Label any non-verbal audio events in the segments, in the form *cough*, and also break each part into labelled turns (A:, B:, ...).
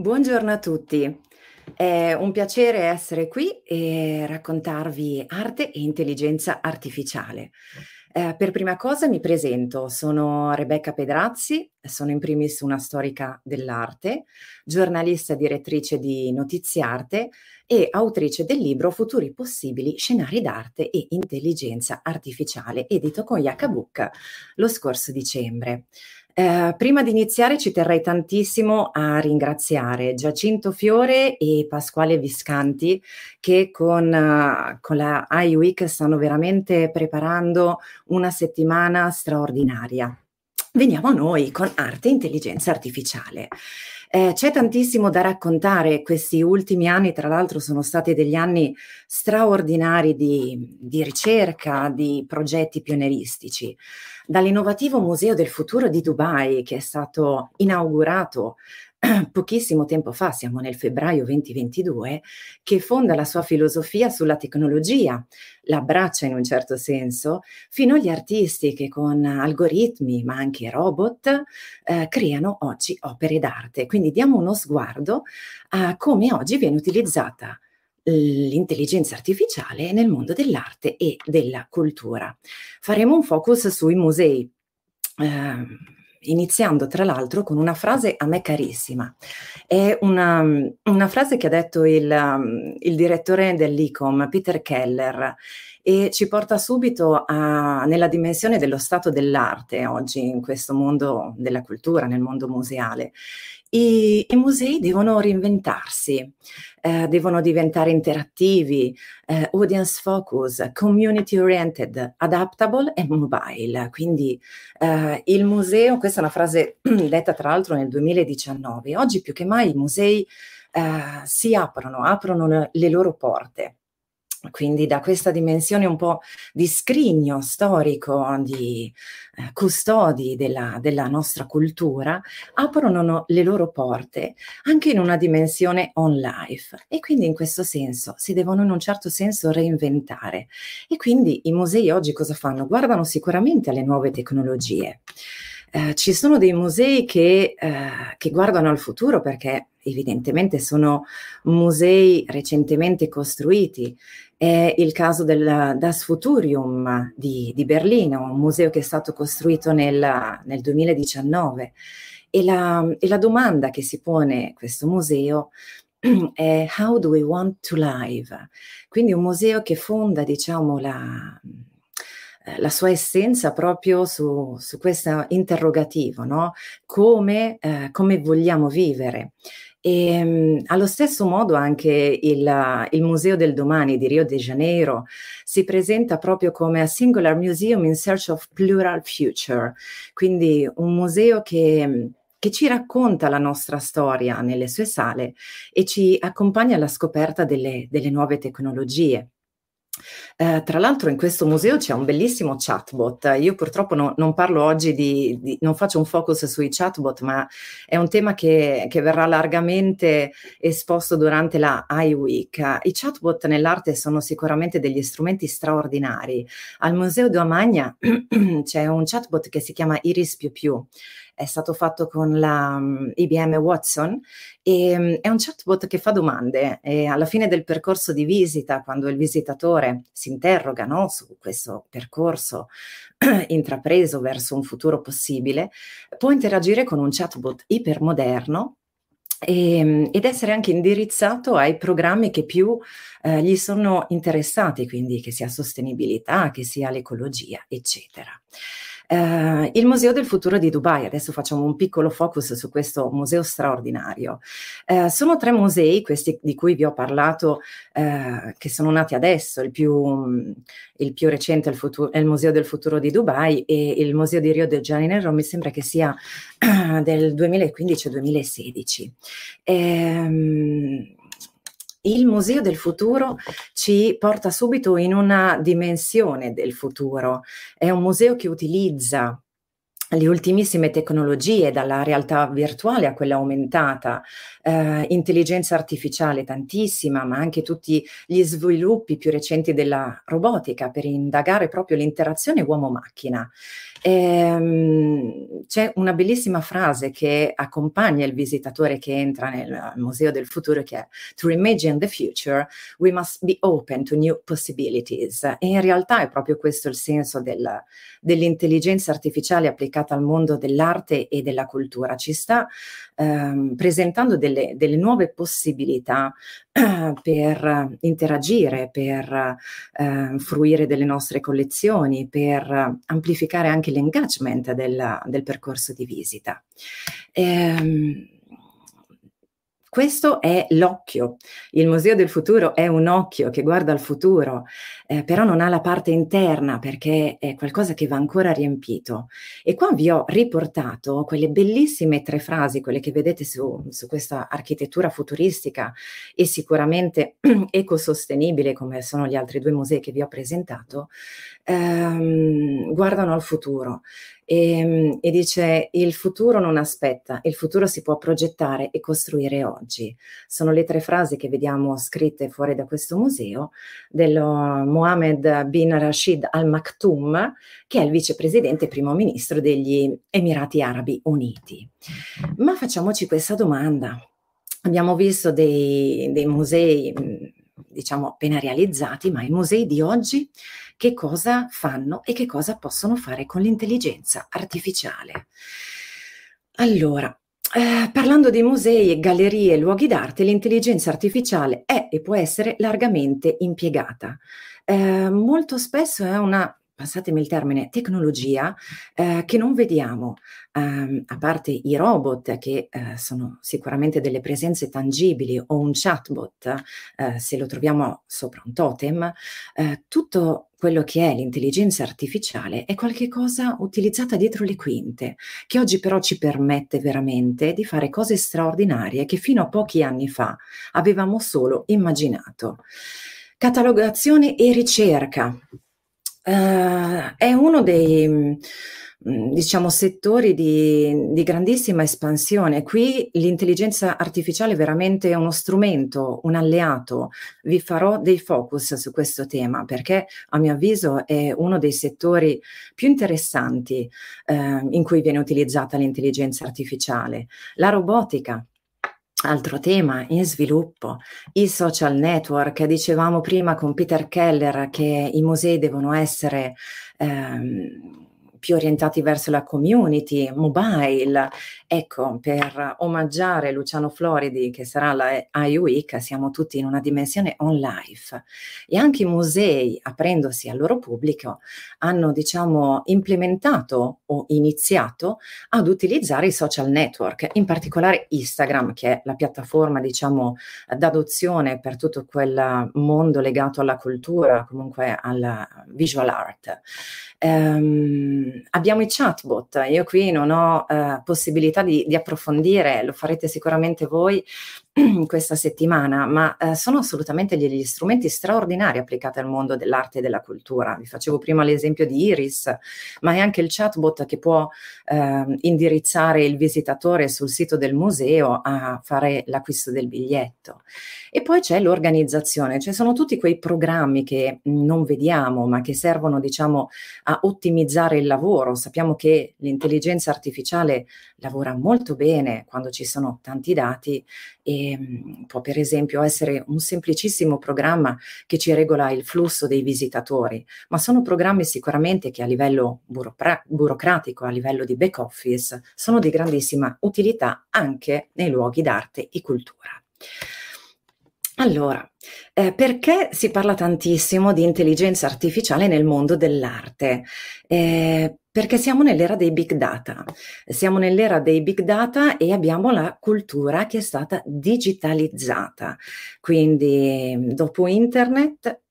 A: Buongiorno a tutti. È un piacere essere qui e raccontarvi arte e intelligenza artificiale. Eh, per prima cosa mi presento, sono Rebecca Pedrazzi, sono in primis una storica dell'arte, giornalista direttrice di Notizie Arte e autrice del libro Futuri possibili, scenari d'arte e intelligenza artificiale, edito con Yakabook lo scorso dicembre. Eh, prima di iniziare ci terrei tantissimo a ringraziare Giacinto Fiore e Pasquale Viscanti che con, eh, con la iWeek stanno veramente preparando una settimana straordinaria. Veniamo a noi con arte e intelligenza artificiale. Eh, c'è tantissimo da raccontare, questi ultimi anni tra l'altro sono stati degli anni straordinari di, di ricerca, di progetti pionieristici. Dall'innovativo Museo del Futuro di Dubai, che è stato inaugurato *clears throat* pochissimo tempo fa, siamo nel febbraio 2022, che fonda la sua filosofia sulla tecnologia, l'abbraccia in un certo senso, fino agli artisti che con algoritmi, ma anche robot, eh, creano oggi opere d'arte. Quindi diamo uno sguardo a come oggi viene utilizzata l'intelligenza artificiale nel mondo dell'arte e della cultura. Faremo un focus sui musei. Eh, iniziando tra l'altro con una frase a me carissima. È una, una frase che ha detto il, il direttore dell'ICOM, Peter Keller, e ci porta subito a, nella dimensione dello stato dell'arte oggi, in questo mondo della cultura, nel mondo museale. I, i musei devono reinventarsi, eh, devono diventare interattivi, eh, audience focus, community oriented, adaptable e mobile. Quindi eh, il museo, questa è una frase *clears throat* detta tra l'altro nel 2019, oggi più che mai i musei eh, si aprono, aprono le loro porte quindi da questa dimensione un po' di scrigno storico, di eh, custodi della, della, nostra cultura, aprono no, le loro porte anche in una dimensione on life e quindi in questo senso si devono in un certo senso reinventare. E quindi i musei oggi cosa fanno? Guardano sicuramente alle nuove tecnologie. Eh, ci sono dei musei che, eh, che guardano al futuro perché evidentemente sono musei recentemente costruiti è il caso del Das Futurium di, di Berlino, un museo che è stato costruito nel, nel 2019. E la, e la domanda che si pone questo museo *clears throat* è How do we want to live? Quindi un museo che fonda, diciamo, la, la sua essenza proprio su, su questo interrogativo, no? come, eh, come vogliamo vivere. E, ehm, allo stesso modo anche il, il, Museo del Domani di Rio de Janeiro si presenta proprio come a Singular Museum in Search of Plural Future, quindi un museo che, che ci racconta la nostra storia nelle sue sale e ci accompagna alla scoperta delle, delle nuove tecnologie. Eh, tra l'altro in questo museo c'è un bellissimo chatbot. Io purtroppo no, non parlo oggi di, di, non faccio un focus sui chatbot, ma è un tema che, che verrà largamente esposto durante la iWeek. I chatbot nell'arte sono sicuramente degli strumenti straordinari. Al Museo di Amagna *clears throat* c'è un chatbot che si chiama Iris Più Più è stato fatto con la IBM mm, Watson e ehm, è un chatbot che fa domande e alla fine del percorso di visita, quando il visitatore si interroga no, su questo percorso *clears throat* intrapreso verso un futuro possibile, può interagire con un chatbot ipermoderno e, ehm, ed essere anche indirizzato ai programmi che più eh, gli sono interessati, quindi che sia sostenibilità, che sia l'ecologia, eccetera. Eh, il Museo del Futuro di Dubai, adesso facciamo un piccolo focus su questo museo straordinario. Eh, sono tre musei, questi di cui vi ho parlato, eh, che sono nati adesso, il più, mm, il più recente è il, futuro, è il, Museo del Futuro di Dubai e il Museo di Rio de Janeiro mi sembra che sia *clears throat* del 2015-2016. Ehm, il Museo del Futuro ci porta subito in una dimensione del futuro. È un museo che utilizza le ultimissime tecnologie, dalla realtà virtuale a quella aumentata, eh, intelligenza artificiale tantissima, ma anche tutti gli sviluppi più recenti della robotica per indagare proprio l'interazione uomo-macchina. Ehm, c'è una bellissima frase che accompagna il visitatore che entra nel Museo del Futuro che è To imagine the future, we must be open to new possibilities. E in realtà è proprio questo il senso del, dell'intelligenza artificiale applicata al mondo dell'arte e della cultura. Ci sta ehm, presentando delle, delle, nuove possibilità eh, *clears throat* per interagire, per eh, fruire delle nostre collezioni, per amplificare anche anche l'engagement del, del percorso di visita. Ehm, questo è l'occhio. Il Museo del Futuro è un occhio che guarda al futuro, eh, però non ha la parte interna perché è qualcosa che va ancora riempito. E qua vi ho riportato quelle bellissime tre frasi, quelle che vedete su, su questa architettura futuristica e sicuramente *clears throat* ecosostenibile, come sono gli altri due musei che vi ho presentato, ehm, guardano al futuro e, ehm, e dice il futuro non aspetta, il futuro si può progettare e costruire oggi. Sono le tre frasi che vediamo scritte fuori da questo museo dello eh, Mohammed bin Rashid Al Maktoum, che è il vicepresidente e primo ministro degli Emirati Arabi Uniti. Ma facciamoci questa domanda. Abbiamo visto dei, dei musei mm, diciamo appena realizzati, ma i musei di oggi che cosa fanno e che cosa possono fare con l'intelligenza artificiale. Allora, eh, parlando di musei, gallerie e luoghi d'arte, l'intelligenza artificiale è e può essere largamente impiegata. Eh, molto spesso è una passatemi il termine, tecnologia eh, che non vediamo, um, a parte i robot che eh, sono sicuramente delle presenze tangibili o un chatbot, eh, se lo troviamo sopra un totem, eh, tutto quello che è l'intelligenza artificiale è qualcosa utilizzata dietro le quinte, che oggi però ci permette veramente di fare cose straordinarie che fino a pochi anni fa avevamo solo immaginato. Catalogazione e ricerca. Uh, è uno dei mm, diciamo, settori di, di, grandissima espansione. Qui l'intelligenza artificiale è veramente uno strumento, un alleato. Vi farò dei focus su questo tema perché a mio avviso è uno dei settori più interessanti eh, in cui viene utilizzata l'intelligenza artificiale. La robotica, Altro tema in sviluppo, i social network, dicevamo prima con Peter Keller che i musei devono essere ehm, più orientati verso la community, mobile. Ecco, per omaggiare Luciano Floridi, che sarà la AI Week, siamo tutti in una dimensione on life. E anche i musei, aprendosi al loro pubblico, hanno, diciamo, implementato o iniziato ad utilizzare i social network, in particolare Instagram, che è la piattaforma, diciamo, d'adozione per tutto quel mondo legato alla cultura, comunque alla visual art. Um, abbiamo i chatbot, io qui non ho eh, possibilità di, di approfondire, lo farete sicuramente voi, *clears throat* questa settimana, ma eh, sono assolutamente degli strumenti straordinari applicati al mondo dell'arte e della cultura. Vi facevo prima l'esempio di Iris, ma è anche il chatbot che può eh, indirizzare il visitatore sul sito del museo a fare l'acquisto del biglietto. E poi c'è l'organizzazione, cioè sono tutti quei programmi che non vediamo, ma che servono, diciamo, a ottimizzare il lavoro. Sappiamo che l'intelligenza artificiale lavora molto bene quando ci sono tanti dati e ehm, può per esempio essere un semplicissimo programma che ci regola il flusso dei visitatori, ma sono programmi sicuramente che a livello burocra- burocratico, a livello di back office, sono di grandissima utilità anche nei luoghi d'arte e cultura. Allora, eh, perché si parla tantissimo di intelligenza artificiale nel mondo dell'arte? Eh, perché siamo nell'era dei big data, siamo nell'era dei big data e abbiamo la cultura che è stata digitalizzata. Quindi mm, dopo internet, *clears throat*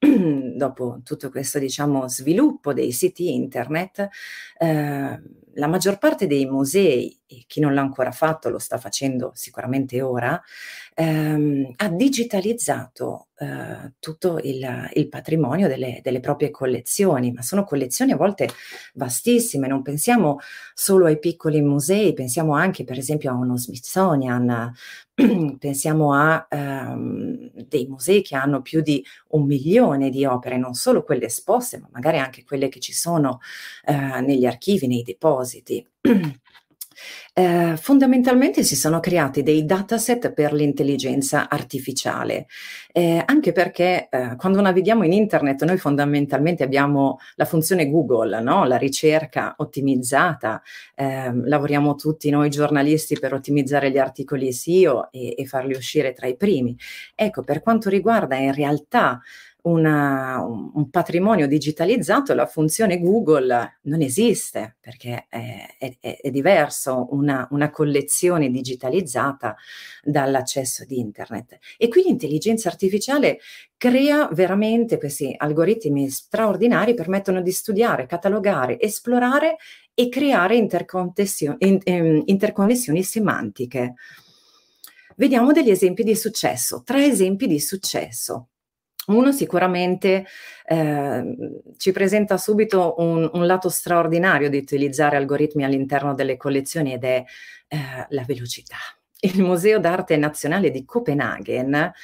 A: dopo tutto questo diciamo, sviluppo dei siti internet, eh, la maggior parte dei musei, e chi non l'ha ancora fatto lo sta facendo sicuramente ora, ehm, ha digitalizzato eh, tutto il, il patrimonio delle, delle, proprie collezioni, ma sono collezioni a volte vastissime, non pensiamo solo ai piccoli musei, pensiamo anche per esempio a uno Smithsonian, *clears throat* pensiamo a ehm, dei musei che hanno più di un milione di opere, non solo quelle esposte, ma magari anche quelle che ci sono eh, negli archivi, nei depositi. *clears throat* Eh, fondamentalmente si sono creati dei dataset per l'intelligenza artificiale, eh, anche perché eh, quando navighiamo in internet noi fondamentalmente abbiamo la funzione Google, no? la ricerca ottimizzata, ehm, lavoriamo tutti noi giornalisti per ottimizzare gli articoli SEO e, e farli uscire tra i primi. Ecco, per quanto riguarda in realtà una, un, patrimonio digitalizzato, la funzione Google non esiste perché è, è, è diverso una, una, collezione digitalizzata dall'accesso di internet. E qui l'intelligenza artificiale crea veramente questi algoritmi straordinari, permettono di studiare, catalogare, esplorare e creare ehm, interconnessioni semantiche. Vediamo degli esempi di successo, tre esempi di successo. Uno sicuramente eh, ci presenta subito un, un, lato straordinario di utilizzare algoritmi all'interno delle collezioni ed è eh, la velocità. Il Museo d'Arte Nazionale di Copenaghen eh,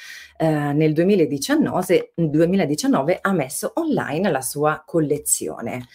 A: nel 2019, 2019, ha messo online la sua collezione,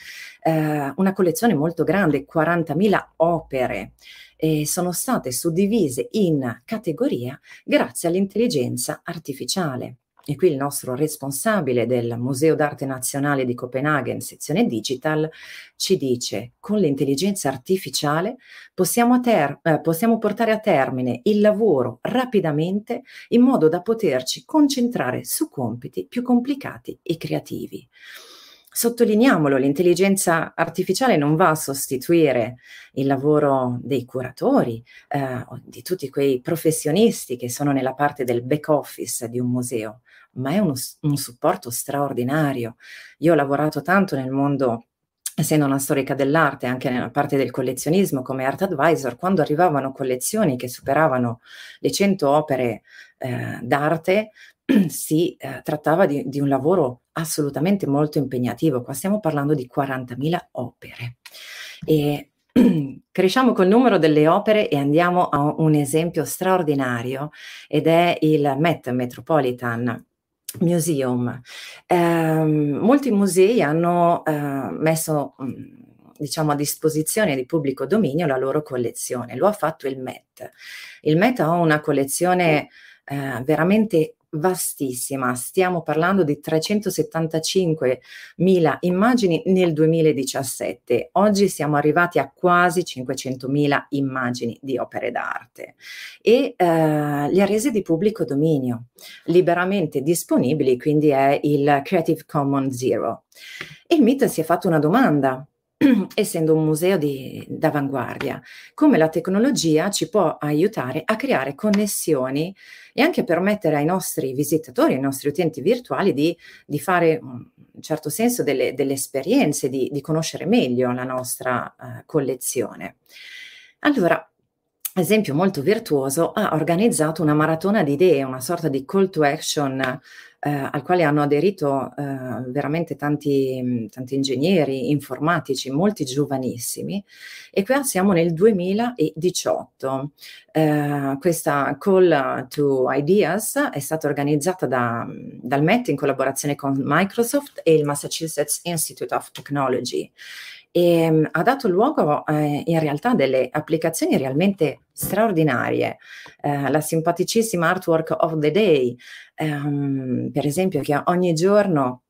A: eh, una collezione molto grande, 40.000 opere E sono state suddivise in categoria grazie all'intelligenza artificiale e qui il nostro responsabile del Museo d'Arte Nazionale di Copenaghen, sezione digital, ci dice con l'intelligenza artificiale possiamo, ter- eh, possiamo portare a termine il lavoro rapidamente in modo da poterci concentrare su compiti più complicati e creativi. Sottolineiamolo, l'intelligenza artificiale non va a sostituire il lavoro dei curatori, eh, di tutti quei professionisti che sono nella parte del back office di un museo, ma è uno, un supporto straordinario. Io ho lavorato tanto nel mondo essendo una storica dell'arte, anche nella parte del collezionismo come art advisor, quando arrivavano collezioni che superavano le 100 opere eh, d'arte, *clears throat* si eh, trattava di, di, un lavoro assolutamente molto impegnativo. Qua stiamo parlando di 40.000 opere. E *clears throat* cresciamo col numero delle opere e andiamo a un esempio straordinario ed è il Met Metropolitan Museum. Eh, molti musei hanno eh, messo mm, diciamo, a disposizione di pubblico dominio la loro collezione, lo ha fatto il MET. Il MET ha una collezione eh, veramente vastissima, stiamo parlando di 375.000 immagini nel 2017, oggi siamo arrivati a quasi 500.000 immagini di opere d'arte e eh, le ha rese di pubblico dominio, liberamente disponibili, quindi è il Creative Commons Zero. Il MIT si è fatto una domanda, *clears throat* essendo un museo di, d'avanguardia, come la tecnologia ci può aiutare a creare connessioni e anche permettere ai nostri visitatori, ai nostri utenti virtuali di, di fare in un certo senso delle, delle esperienze, di, di, conoscere meglio la nostra eh, collezione. Allora, esempio molto virtuoso, ha organizzato una maratona di idee, una sorta di call to action eh, al quale hanno aderito eh, veramente tanti, mm, tanti, ingegneri informatici, molti giovanissimi, e qua siamo nel 2018. Eh, questa Call to Ideas è stata organizzata da, mm, dal MET in collaborazione con Microsoft e il Massachusetts Institute of Technology e mm, ha dato luogo eh, in realtà a delle applicazioni realmente straordinarie, eh, la simpaticissima artwork of the day, ehm, per esempio che ogni giorno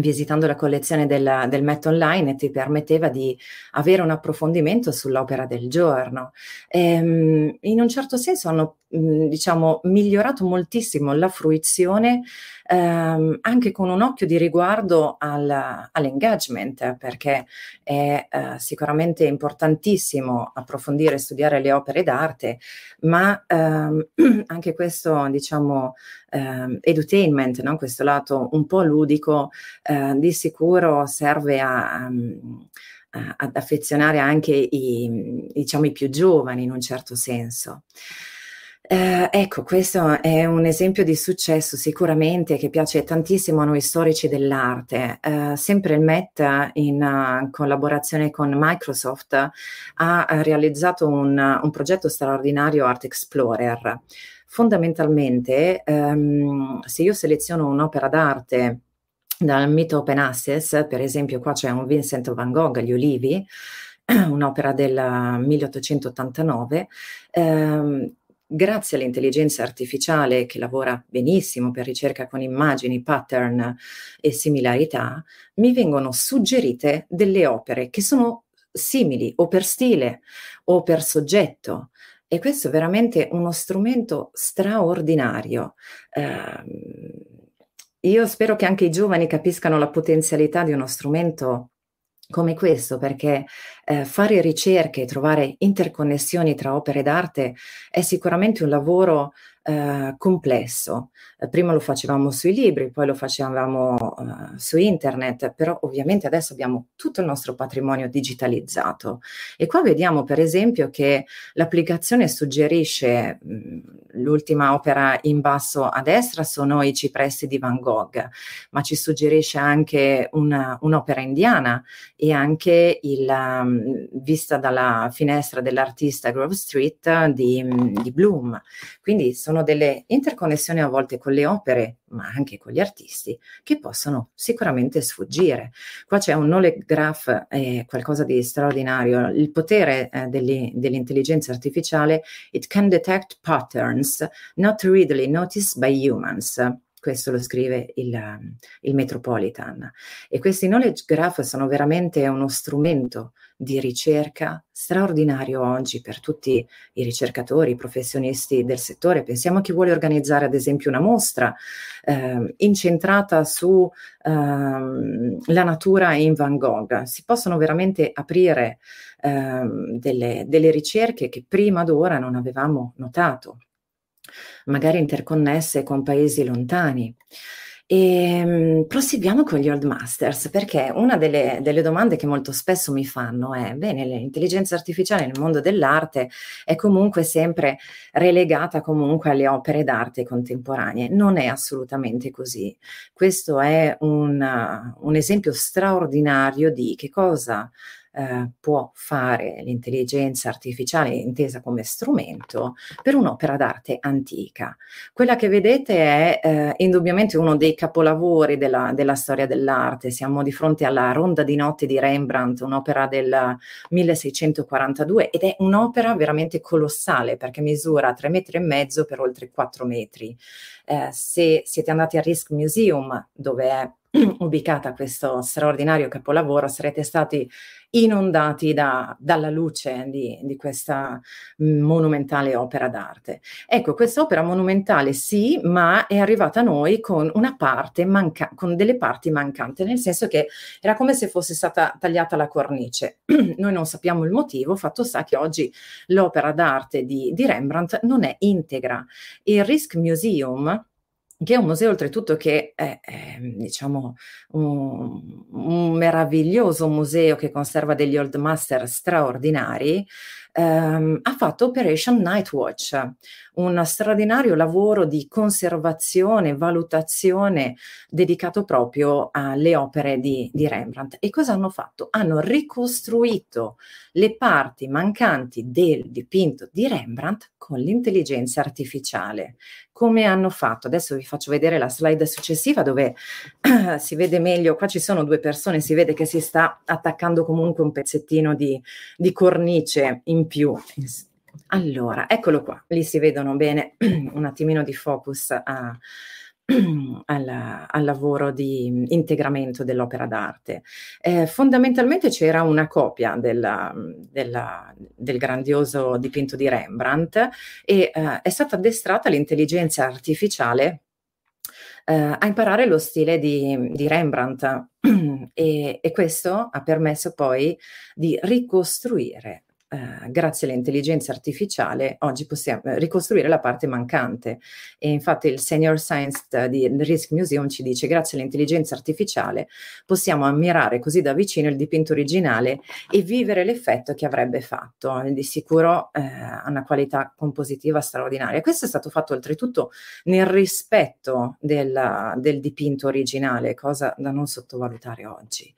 A: visitando la collezione del, del Met Online ti permetteva di avere un approfondimento sull'opera del giorno. Ehm, in un certo senso hanno mm, diciamo, migliorato moltissimo la fruizione ehm, anche con un occhio di riguardo al, all'engagement perché è eh, sicuramente importantissimo approfondire e studiare le opere d'arte ma ehm, *clears throat* anche questo diciamo eh, edutainment, no? questo lato un po' ludico, eh, di sicuro serve a, ehm, a ad affezionare anche i, diciamo, i più giovani in un certo senso. Eh, ecco, questo è un esempio di successo sicuramente che piace tantissimo a noi storici dell'arte. Eh, sempre il MET, in uh, collaborazione con Microsoft, ha, ha eh, realizzato un, un progetto straordinario Art Explorer. Fondamentalmente, ehm, se io seleziono un'opera d'arte dal mito open access, per esempio qua c'è un Vincent van Gogh, Gli Olivi, *clears throat* un'opera del 1889, ehm, grazie all'intelligenza artificiale che lavora benissimo per ricerca con immagini, pattern e similarità, mi vengono suggerite delle opere che sono simili o per stile o per soggetto e questo è veramente uno strumento straordinario. Eh, io spero che anche i giovani capiscano la potenzialità di uno strumento come questo, perché eh, fare ricerche e trovare interconnessioni tra opere d'arte è sicuramente un lavoro eh, complesso. Eh, prima lo facevamo sui libri, poi lo facevamo eh, su internet, però ovviamente adesso abbiamo tutto il nostro patrimonio digitalizzato. E qua vediamo per esempio che l'applicazione suggerisce, mh, mm, l'ultima opera in basso a destra sono i cipressi di Van Gogh, ma ci suggerisce anche una, un'opera indiana e anche il... Um, vista dalla finestra dell'artista Grove Street eh, di, di Bloom. Quindi sono delle interconnessioni a volte con le opere, ma anche con gli artisti, che possono sicuramente sfuggire. Qua c'è un knowledge graph, eh, qualcosa di straordinario. Il potere eh, degli, dell'intelligenza artificiale, it can detect patterns not readily noticed by humans. Questo lo scrive il, il Metropolitan. E questi knowledge graph sono veramente uno strumento di ricerca straordinario oggi per tutti i ricercatori, i professionisti del settore. Pensiamo a chi vuole organizzare ad esempio una mostra eh, incentrata sulla ehm, eh, natura in Van Gogh. Si possono veramente aprire eh, delle, delle ricerche che prima d'ora non avevamo notato magari interconnesse con paesi lontani. E ehm, proseguiamo con gli Old Masters perché una delle, delle, domande che molto spesso mi fanno è, bene, l'intelligenza artificiale nel mondo dell'arte è comunque sempre relegata comunque alle opere d'arte contemporanee. Non è assolutamente così. Questo è un, un esempio straordinario di che cosa eh, può fare l'intelligenza artificiale intesa come strumento per un'opera d'arte antica. Quella che vedete è eh, indubbiamente uno dei capolavori della, della storia dell'arte. Siamo di fronte alla Ronda di notte di Rembrandt, un'opera del 1642 ed è un'opera veramente colossale perché misura tre metri e mezzo per oltre quattro metri. Eh, se siete andati al Risk Museum, dove è *clears throat* ubicata questo straordinario capolavoro, sarete stati inondati da, dalla luce di, di, questa mm, monumentale opera d'arte. Ecco, questa opera monumentale sì, ma è arrivata a noi con una parte manca- con delle parti mancanti, nel senso che era come se fosse stata tagliata la cornice. *clears throat* noi non sappiamo il motivo, fatto sta che oggi l'opera d'arte di, di Rembrandt non è integra. Il Risk Museum che è un museo oltretutto che è, è ehm, diciamo, un, un, meraviglioso museo che conserva degli old master straordinari, ehm, ha fatto Operation Nightwatch, un straordinario lavoro di conservazione, valutazione dedicato proprio alle opere di, di Rembrandt. E cosa hanno fatto? Hanno ricostruito le parti mancanti del dipinto di Rembrandt con l'intelligenza artificiale, come hanno fatto. Adesso vi faccio vedere la slide successiva dove *clears throat* si vede meglio, qua ci sono due persone, si vede che si sta attaccando comunque un pezzettino di, di cornice in più. Allora, eccolo qua, lì si vedono bene *clears throat* un attimino di focus Uh, *clears throat* al, al, lavoro di mhmm, integramento dell'opera d'arte. Eh, fondamentalmente c'era una copia della, mhmm, della, del grandioso dipinto di Rembrandt e eh, è stata addestrata l'intelligenza artificiale eh, a imparare lo stile di, di Rembrandt *clears throat* e, e questo ha permesso poi di ricostruire eh, grazie all'intelligenza artificiale oggi possiamo eh, ricostruire la parte mancante e infatti il Senior Science eh, di Risk Museum ci dice grazie all'intelligenza artificiale possiamo ammirare così da vicino il dipinto originale e vivere l'effetto che avrebbe fatto, di sicuro eh, ha una qualità compositiva straordinaria. Questo è stato fatto oltretutto nel rispetto della, del dipinto originale, cosa da non sottovalutare oggi.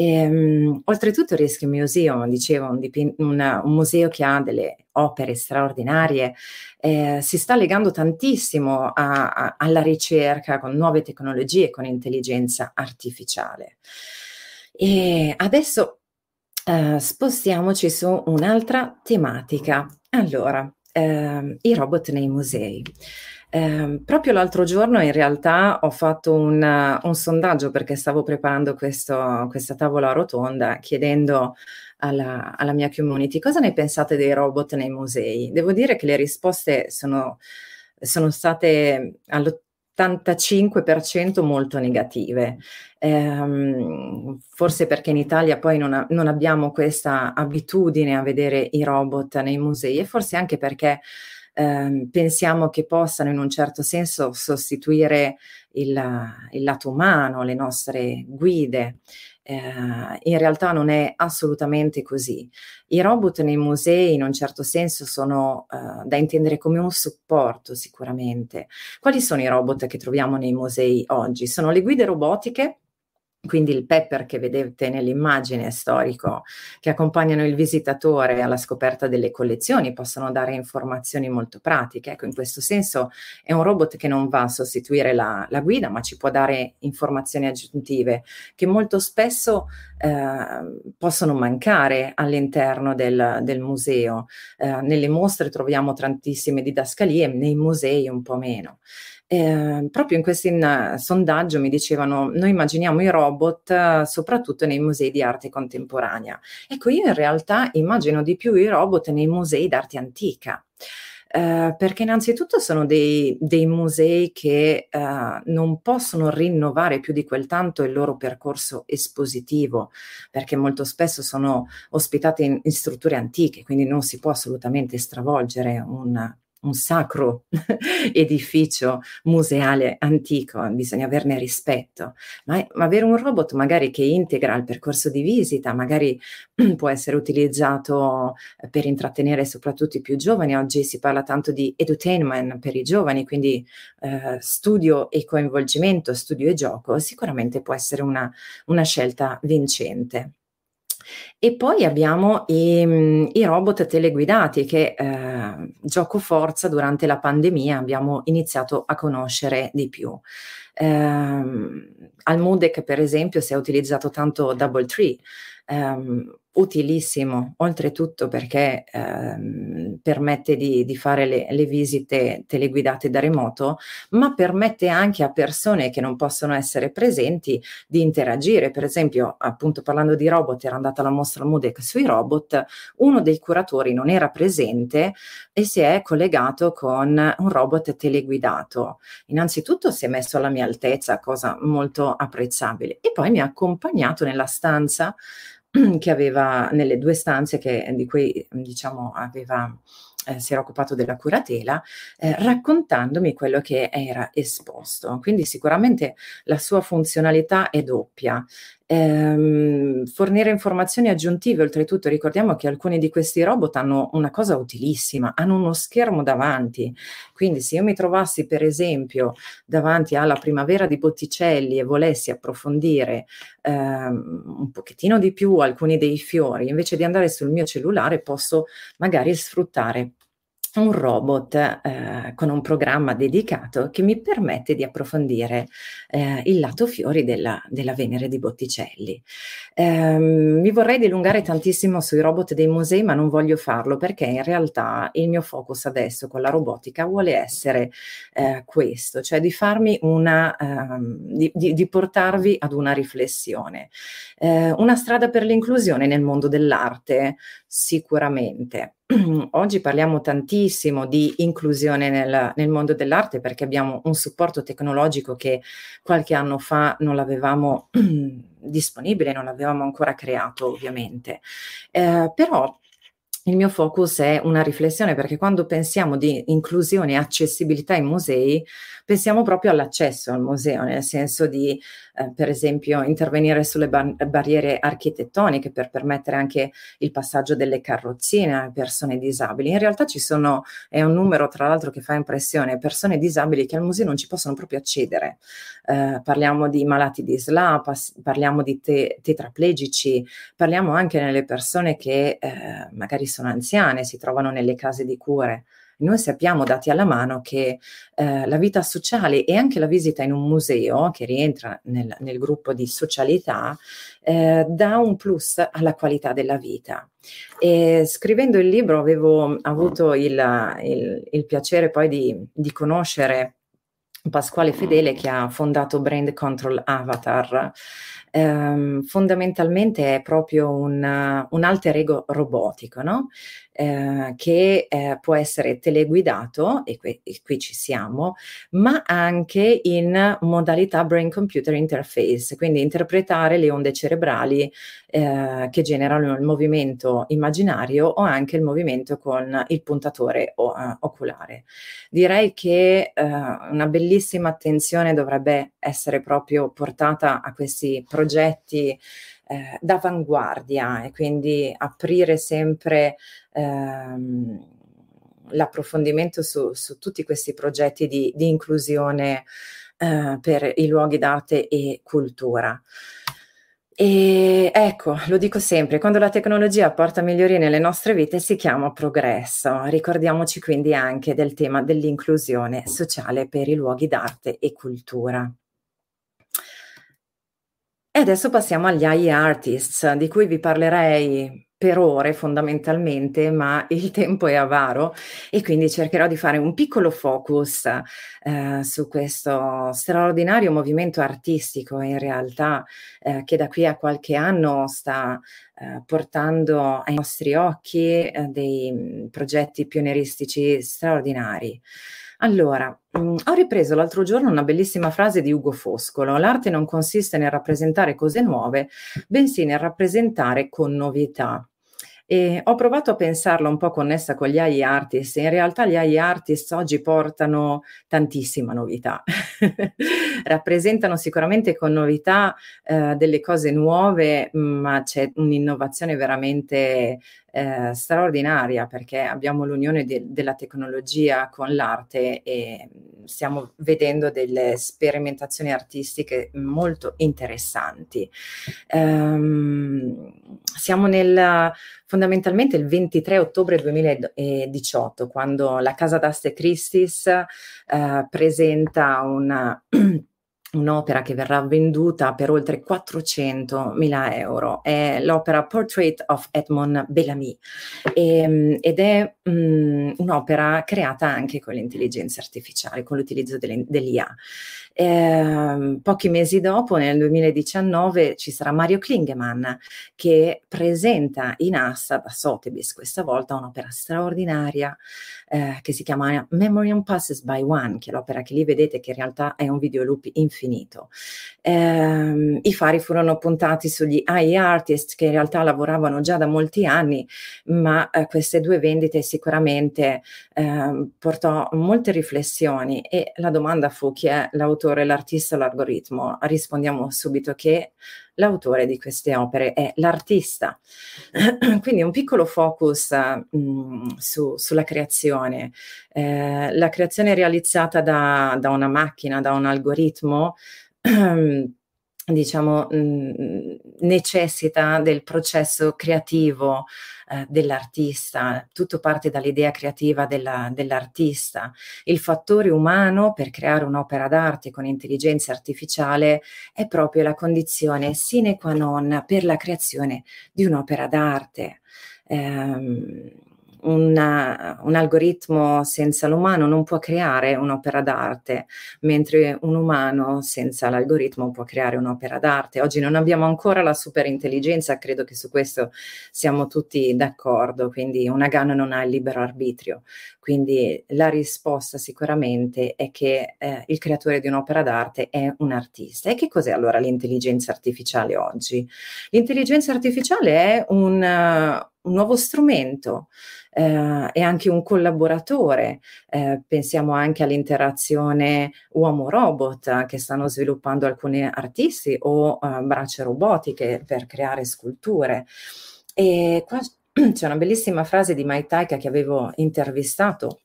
A: Ehm, oltretutto il Risk Museum, dicevo, un, dipin- una, un museo che ha delle opere straordinarie, eh, si sta legando tantissimo a, a, alla ricerca con nuove tecnologie e con intelligenza artificiale. E adesso eh, spostiamoci su un'altra tematica. Allora, eh, i robot nei musei. Eh, proprio l'altro giorno in realtà ho fatto un, un sondaggio perché stavo preparando questo, questa tavola rotonda chiedendo alla, alla mia community cosa ne pensate dei robot nei musei. Devo dire che le risposte sono, sono state all'85% molto negative. Eh, forse perché in Italia poi non, a, non abbiamo questa abitudine a vedere i robot nei musei e forse anche perché ehm, pensiamo che possano in un certo senso sostituire il, il lato umano, le nostre guide. Eh, in realtà non è assolutamente così. I robot nei musei in un certo senso sono eh, da intendere come un supporto sicuramente. Quali sono i robot che troviamo nei musei oggi? Sono le guide robotiche quindi il pepper che vedete nell'immagine storico che accompagnano il visitatore alla scoperta delle collezioni possono dare informazioni molto pratiche. Ecco, in questo senso è un robot che non va a sostituire la, la guida, ma ci può dare informazioni aggiuntive che molto spesso eh, possono mancare all'interno del, del museo. Eh, nelle mostre troviamo tantissime didascalie, nei musei un po' meno eh, proprio in questo in, eh, sondaggio mi dicevano noi immaginiamo i robot eh, soprattutto nei musei di arte contemporanea. Ecco, io in realtà immagino di più i robot nei musei d'arte antica. Eh, perché innanzitutto sono dei, dei musei che eh, non possono rinnovare più di quel tanto il loro percorso espositivo, perché molto spesso sono ospitate in, in strutture antiche, quindi non si può assolutamente stravolgere un un sacro *laughs* edificio museale antico, eh, bisogna averne rispetto, ma avere un robot magari che integra il percorso di visita, magari *clears throat* può essere utilizzato eh, per intrattenere soprattutto i più giovani, oggi si parla tanto di edutainment per i giovani, quindi eh, studio e coinvolgimento, studio e gioco, sicuramente può essere una, una scelta vincente. E poi abbiamo i, ehm, i robot teleguidati che eh, gioco forza durante la pandemia abbiamo iniziato a conoscere di più. Eh, al Mudec, per esempio, si è utilizzato tanto Double Tree. Eh, utilissimo, oltretutto perché ehm, permette di, di fare le, le, visite teleguidate da remoto, ma permette anche a persone che non possono essere presenti di interagire. Per esempio, appunto parlando di robot, era andata la mostra MUDEC sui robot, uno dei curatori non era presente e si è collegato con un robot teleguidato. Innanzitutto si è messo alla mia altezza, cosa molto apprezzabile, e poi mi ha accompagnato nella stanza *clears throat* che aveva nelle due stanze che, eh, di cui diciamo aveva eh, si era occupato della curatela, eh, raccontandomi quello che era esposto. Quindi sicuramente la sua funzionalità è doppia, ehm, fornire informazioni aggiuntive, oltretutto ricordiamo che alcuni di questi robot hanno una cosa utilissima, hanno uno schermo davanti, quindi se io mi trovassi per esempio davanti alla primavera di Botticelli e volessi approfondire ehm, un pochettino di più alcuni dei fiori, invece di andare sul mio cellulare posso magari sfruttare un robot eh, con un programma dedicato che mi permette di approfondire eh, il lato fiori della, della Venere di Botticelli. Eh, mi vorrei dilungare tantissimo sui robot dei musei, ma non voglio farlo perché in realtà il mio focus adesso con la robotica vuole essere eh, questo, cioè di farmi una, ehm, di, di, di, portarvi ad una riflessione. Eh, una strada per l'inclusione nel mondo dell'arte, sicuramente *clears throat* oggi parliamo tantissimo di inclusione nel, nel, mondo dell'arte perché abbiamo un supporto tecnologico che qualche anno fa non l'avevamo *clears throat* disponibile, non l'avevamo ancora creato ovviamente. Eh, però il mio focus è una riflessione perché quando pensiamo di inclusione e accessibilità in musei, pensiamo proprio all'accesso al museo, nel senso di eh, per esempio intervenire sulle bar- barriere architettoniche per permettere anche il passaggio delle carrozzine a persone disabili. In realtà ci sono, è un numero tra l'altro che fa impressione, persone disabili che al museo non ci possono proprio accedere. Eh, parliamo di malati di SLA, pas- parliamo di te- tetraplegici, parliamo anche delle persone che eh, magari sono anziane, si trovano nelle case di cure. Noi sappiamo, dati alla mano, che eh, la vita sociale e anche la visita in un museo, che rientra nel, nel gruppo di socialità, eh, dà un plus alla qualità della vita. E scrivendo il libro avevo avuto il, il, il piacere poi di, di conoscere Pasquale Fedele che ha fondato Brand Control Avatar. Eh, fondamentalmente è proprio un, un alter ego robotico, no? eh, che eh, può essere teleguidato, e qui, e qui, ci siamo, ma anche in modalità brain computer interface, quindi interpretare le onde cerebrali eh, che generano il movimento immaginario o anche il movimento con il puntatore o, eh, oculare. Direi che eh, una bellissima grandissima attenzione dovrebbe essere proprio portata a questi progetti eh, d'avanguardia e quindi aprire sempre ehm, l'approfondimento su, su, tutti questi progetti di, di inclusione eh, per i luoghi d'arte e cultura. E ecco, lo dico sempre, quando la tecnologia apporta migliorie nelle nostre vite si chiama progresso. Ricordiamoci quindi anche del tema dell'inclusione sociale per i luoghi d'arte e cultura. E adesso passiamo agli AI artists, di cui vi parlerei per ore fondamentalmente, ma il *laughs* tempo è avaro e quindi cercherò di fare un piccolo focus eh, su questo straordinario movimento artistico in realtà eh, che da qui a qualche anno sta eh, portando ai nostri occhi eh, dei mm, progetti pionieristici straordinari. Allora, mh, mm, ho ripreso l'altro giorno una bellissima frase di Ugo Foscolo. L'arte non consiste nel rappresentare cose nuove, bensì nel rappresentare con novità. E ho provato a pensarla un po' connessa con gli AI artist. In realtà gli AI artist oggi portano tantissima novità, *laughs* rappresentano sicuramente con novità eh, delle cose nuove, ma c'è un'innovazione veramente eh, straordinaria perché abbiamo l'unione de- della tecnologia con l'arte e mm, stiamo vedendo delle sperimentazioni artistiche molto interessanti. Um, siamo nel, fondamentalmente il 23 ottobre 2018 quando la Casa d'Aste Christis eh, presenta una *clears throat* un'opera che verrà venduta per oltre 400.000 euro. È l'opera Portrait of Edmond Bellamy e, ehm, ed è mh, mm, un'opera creata anche con l'intelligenza artificiale, con l'utilizzo dell'IA. Eh, pochi mesi dopo, nel 2019, ci sarà Mario Klingemann che presenta in assa da Sotheby's questa volta un'opera straordinaria eh, che si chiama Memory on Passes by One, che è l'opera che lì vedete che in realtà è un videoloop infinito. Eh, I fari furono puntati sugli AI artist che in realtà lavoravano già da molti anni, ma eh, queste due vendite sicuramente ehm, portò molte riflessioni e la domanda fu chi è l'autore l'autore, l'artista o l'algoritmo? Rispondiamo subito che l'autore di queste opere è l'artista. *clears throat* Quindi un piccolo focus mh, mm, su, sulla creazione. Eh, la creazione realizzata da, da, una macchina, da un algoritmo, *clears throat* mm, diciamo, mm, necessita del processo creativo eh, dell'artista, tutto parte dall'idea creativa della, dell'artista. Il fattore umano per creare un'opera d'arte con intelligenza artificiale è proprio la condizione sine qua non per la creazione di un'opera d'arte. Ehm, un, un algoritmo senza l'umano non può creare un'opera d'arte, mentre un umano senza l'algoritmo può creare un'opera d'arte. Oggi non abbiamo ancora la superintelligenza, credo che su questo siamo tutti d'accordo, quindi una GAN non ha il libero arbitrio. Quindi la risposta sicuramente è che eh, il creatore di un'opera d'arte è un artista. E che cos'è allora l'intelligenza artificiale oggi? L'intelligenza artificiale è un, un nuovo strumento, eh, è anche un collaboratore. Eh, pensiamo anche all'interazione uomo-robot che stanno sviluppando alcuni artisti o eh, braccia robotiche per creare sculture. E qua c'è una bellissima frase di Mai Taika che avevo intervistato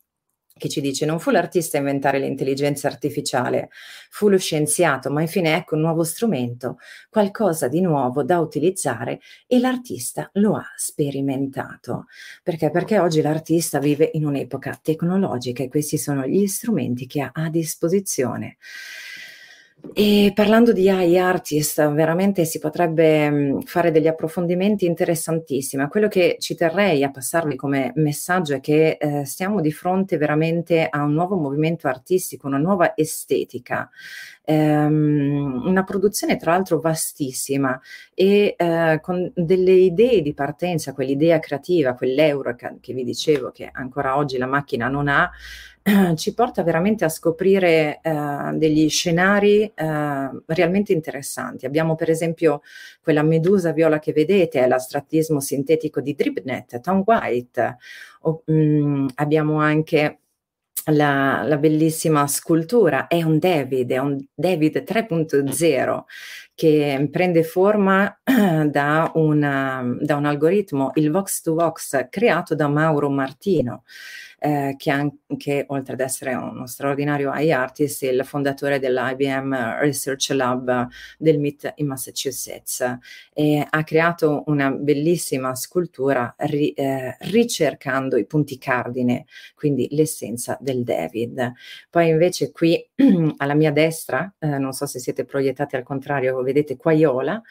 A: che ci dice non fu l'artista a inventare l'intelligenza artificiale, fu lo scienziato, ma infine ecco un nuovo strumento, qualcosa di nuovo da utilizzare e l'artista lo ha sperimentato. Perché? Perché oggi l'artista vive in un'epoca tecnologica e questi sono gli strumenti che ha a disposizione. E parlando di AI artist, veramente si potrebbe mm, fare degli approfondimenti interessantissimi. Quello che ci terrei a passarvi come messaggio è che eh, stiamo di fronte veramente a un nuovo movimento artistico, una nuova estetica, ehm, una produzione tra l'altro vastissima e eh, con delle idee di partenza, quell'idea creativa, quell'euro che, che vi dicevo che ancora oggi la macchina non ha, *clears throat* ci porta veramente a scoprire eh, degli scenari eh, realmente interessanti. Abbiamo per esempio quella medusa viola che vedete, è l'astrattismo sintetico di Dribnet, Tom White. O, mh, mm, abbiamo anche la, la, bellissima scultura, è un David, è un David 3.0 che prende forma *clears throat* da, una, da un algoritmo, il Vox2Vox, creato da Mauro Martino, eh, che anche, oltre ad essere uno straordinario AI artist, è il fondatore dell'IBM Research Lab del MIT in Massachusetts. E ha creato una bellissima scultura ri, eh, ricercando i punti cardine, quindi l'essenza del David. Poi invece qui *clears throat* alla mia destra, eh, non so se siete proiettati al contrario, vedete Quaiola.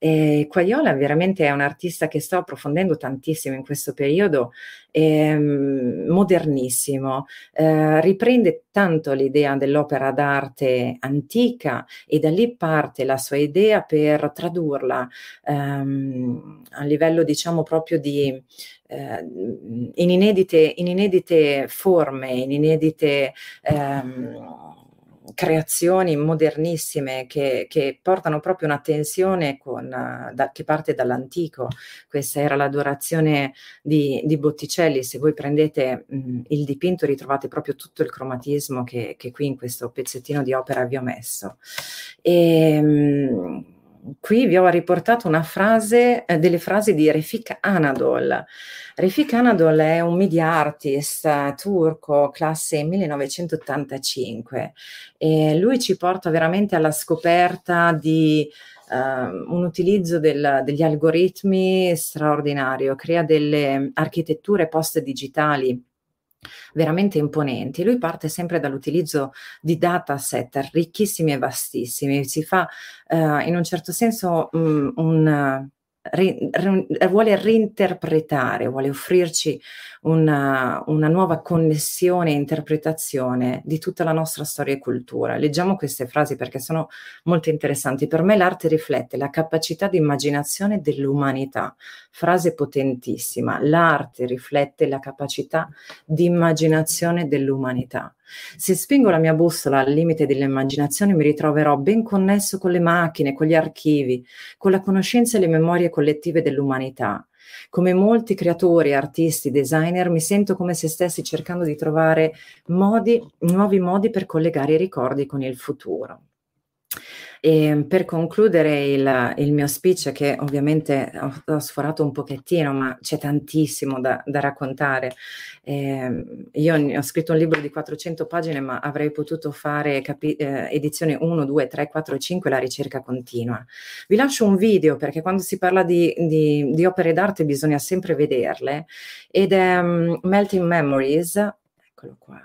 A: E Quaiola veramente è un artista che sto approfondendo tantissimo in questo periodo, è ehm, modernissimo, eh, riprende tanto l'idea dell'opera d'arte antica e da lì parte la sua idea per tradurla ehm, a livello diciamo proprio di eh, in, inedite, in inedite forme, in inedite... Ehm, creazioni modernissime che, che, portano proprio una tensione con, da, che parte dall'antico. Questa era l'adorazione di, di Botticelli. Se voi prendete mh, il dipinto ritrovate proprio tutto il cromatismo che, che, qui in questo pezzettino di opera vi ho messo. E, ehm, mh, qui vi ho riportato una frase, eh, delle frasi di Refik Anadol. Refik Anadol è un media artist eh, turco, classe 1985, e lui ci porta veramente alla scoperta di Uh, un utilizzo del, degli algoritmi straordinario, crea delle architetture post digitali veramente imponenti. Lui parte sempre dall'utilizzo di dataset ricchissimi e vastissimi, si fa eh, in un certo senso mh, mm, un ri, vuole reinterpretare, vuole offrirci una, una nuova connessione e interpretazione di tutta la nostra storia e cultura. Leggiamo queste frasi perché sono molto interessanti. Per me l'arte riflette la capacità di immaginazione dell'umanità, frase potentissima. L'arte riflette la capacità di immaginazione dell'umanità. Se spingo la mia bussola al limite dell'immaginazione mi ritroverò ben connesso con le macchine, con gli archivi, con la conoscenza e le memorie collettive dell'umanità. Come molti creatori, artisti, designer, mi sento come se stessi cercando di trovare modi, nuovi modi per collegare i ricordi con il futuro. E ehm, per concludere il, il, mio speech, che ovviamente ho, ho, sforato un pochettino, ma c'è tantissimo da, da raccontare. Eh, io ho scritto un libro di 400 pagine, ma avrei potuto fare capi- eh, edizione 1, 2, 3, 4, 5, la ricerca continua. Vi lascio un video perché quando si parla di, di, di opere d'arte bisogna sempre vederle. Ed è um, Melting Memories, eccolo qua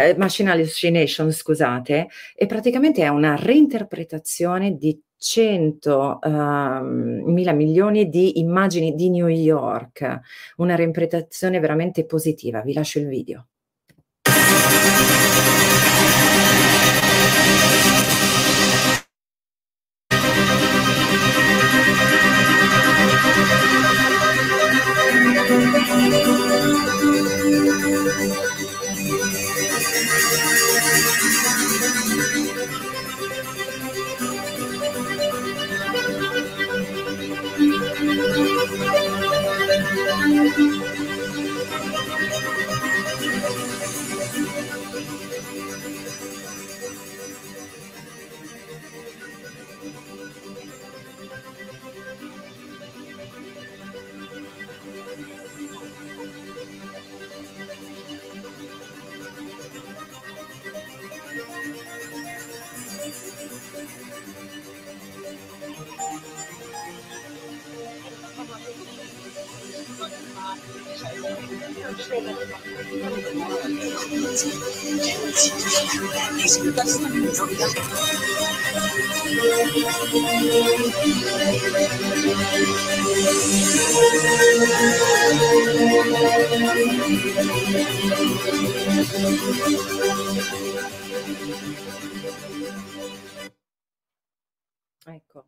A: eh, Machine Hallucination, scusate, e praticamente è una reinterpretazione di 100 uh, ehm, mila milioni di immagini di New York, una reinterpretazione veramente positiva. Vi lascio il video. thank you explicación jovial. Ecco,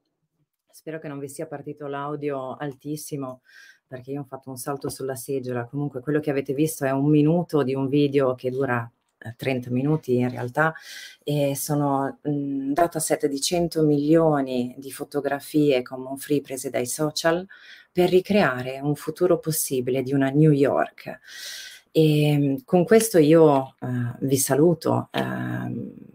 A: spero che non vi sia partito l'audio altissimo perché io ho fatto un salto sulla seggiola. Comunque quello che avete visto è un minuto di un video che dura 30 minuti in realtà, e sono un mm, dataset di 100 milioni di fotografie common free prese dai social per ricreare un futuro possibile di una New York. E ehm, con questo io eh, vi saluto, eh,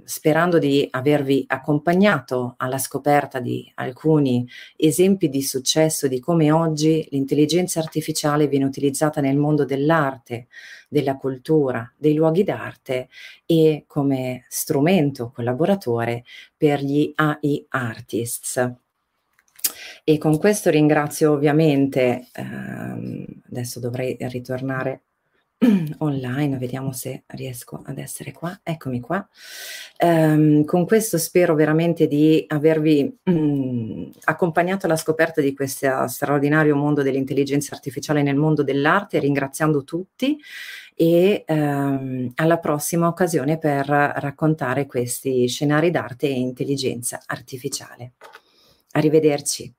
A: sperando di avervi accompagnato alla scoperta di alcuni esempi di successo di come oggi l'intelligenza artificiale viene utilizzata nel mondo dell'arte, della cultura, dei luoghi d'arte e come strumento collaboratore per gli AI artists. E con questo ringrazio ovviamente, ehm, adesso dovrei ritornare *clears throat* online, vediamo se riesco ad essere qua. Eccomi qua. Um, con questo spero veramente di avervi um, accompagnato alla scoperta di questo straordinario mondo dell'intelligenza artificiale nel mondo dell'arte, ringraziando tutti e um, alla prossima occasione per raccontare questi scenari d'arte e intelligenza artificiale. Arrivederci.